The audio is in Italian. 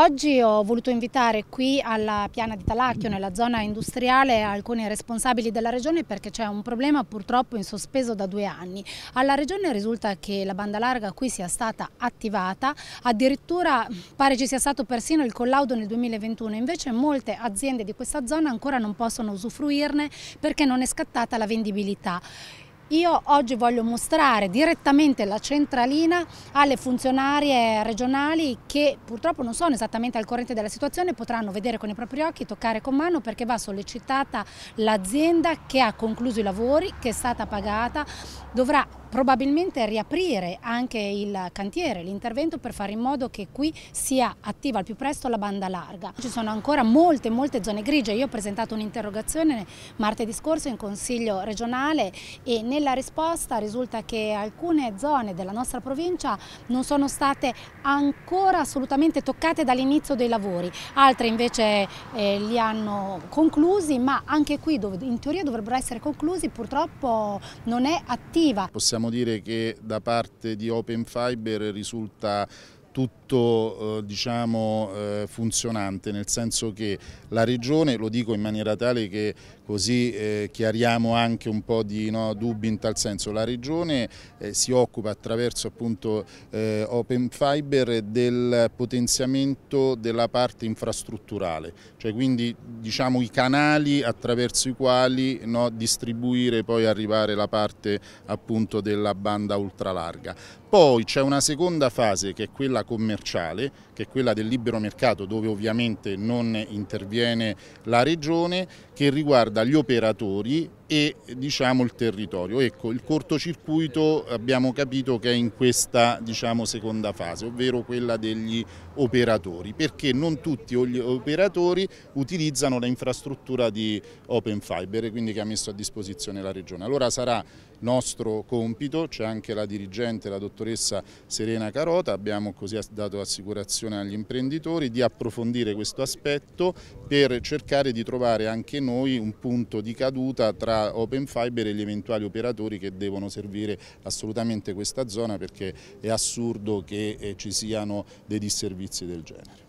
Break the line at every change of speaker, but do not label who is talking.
Oggi ho voluto invitare qui alla piana di Talacchio, nella zona industriale, alcuni responsabili della regione perché c'è un problema purtroppo in sospeso da due anni. Alla regione risulta che la banda larga qui sia stata attivata, addirittura pare ci sia stato persino il collaudo nel 2021, invece molte aziende di questa zona ancora non possono usufruirne perché non è scattata la vendibilità. Io oggi voglio mostrare direttamente la centralina alle funzionarie regionali che purtroppo non sono esattamente al corrente della situazione, potranno vedere con i propri occhi, toccare con mano perché va sollecitata l'azienda che ha concluso i lavori, che è stata pagata, dovrà probabilmente riaprire anche il cantiere, l'intervento per fare in modo che qui sia attiva al più presto la banda larga. Ci sono ancora molte, molte zone grigie. Io ho presentato un'interrogazione martedì scorso in Consiglio regionale e nella risposta risulta che alcune zone della nostra provincia non sono state ancora assolutamente toccate dall'inizio dei lavori, altre invece eh, li hanno conclusi, ma anche qui dove in teoria dovrebbero essere conclusi purtroppo non è attiva.
Possiamo possiamo dire che da parte di Open Fiber risulta tutto eh, diciamo, eh, funzionante, nel senso che la Regione, lo dico in maniera tale che così eh, chiariamo anche un po' di no, dubbi in tal senso, la Regione eh, si occupa attraverso appunto, eh, Open Fiber del potenziamento della parte infrastrutturale, cioè quindi diciamo, i canali attraverso i quali no, distribuire e poi arrivare la parte appunto, della banda ultralarga. Poi c'è una seconda fase che è quella quella commerciale, che è quella del libero mercato dove ovviamente non interviene la Regione, che riguarda gli operatori e diciamo, il territorio. Ecco, il cortocircuito abbiamo capito che è in questa diciamo, seconda fase, ovvero quella degli operatori, perché non tutti gli operatori utilizzano l'infrastruttura di Open Fiber, quindi che ha messo a disposizione la Regione. Allora sarà nostro compito, c'è anche la dirigente, la dottoressa Serena Carota, abbiamo così dato assicurazione agli imprenditori di approfondire questo aspetto per cercare di trovare anche noi un punto di caduta tra Open Fiber e gli eventuali operatori che devono servire assolutamente questa zona perché è assurdo che eh, ci siano dei disservizi del genere.